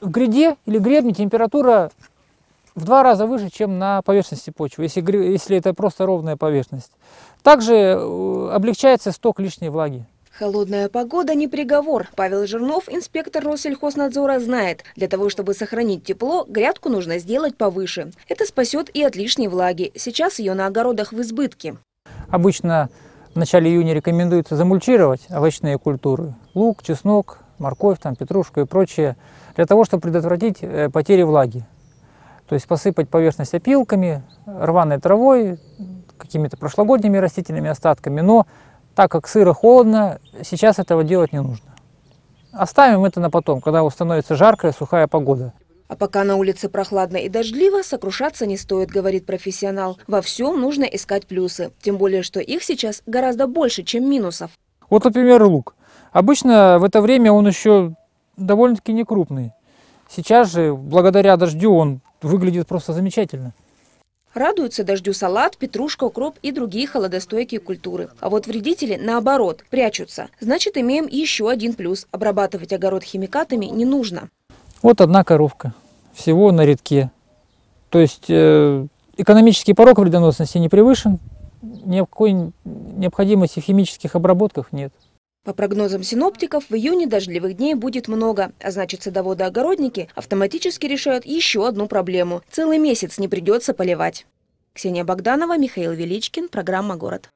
в гряде или гребне температура в два раза выше, чем на поверхности почвы, если, если это просто ровная поверхность. Также э, облегчается сток лишней влаги. Холодная погода не приговор. Павел Жирнов, инспектор Россельхознадзора, знает, для того, чтобы сохранить тепло, грядку нужно сделать повыше. Это спасет и от лишней влаги. Сейчас ее на огородах в избытке. Обычно в начале июня рекомендуется замульчировать овощные культуры. Лук, чеснок, морковь, там, петрушку и прочее, для того, чтобы предотвратить э, потери влаги. То есть посыпать поверхность опилками, рваной травой, какими-то прошлогодними растительными остатками, но так как сыро холодно, сейчас этого делать не нужно. Оставим это на потом, когда установится жаркая, сухая погода. А пока на улице прохладно и дождливо, сокрушаться не стоит, говорит профессионал. Во всем нужно искать плюсы, тем более, что их сейчас гораздо больше, чем минусов. Вот, например, лук. Обычно в это время он еще довольно-таки не крупный. Сейчас же, благодаря дождю, он выглядит просто замечательно. Радуются дождю салат, петрушка, укроп и другие холодостойкие культуры. А вот вредители, наоборот, прячутся. Значит, имеем еще один плюс. Обрабатывать огород химикатами не нужно. Вот одна коровка. Всего на редке. То есть э, экономический порог вредоносности не превышен. Никакой необходимости в химических обработках нет. По прогнозам синоптиков, в июне дождливых дней будет много, а значит садоводы-огородники автоматически решают еще одну проблему. Целый месяц не придется поливать. Ксения Богданова, Михаил Величкин, программа «Город».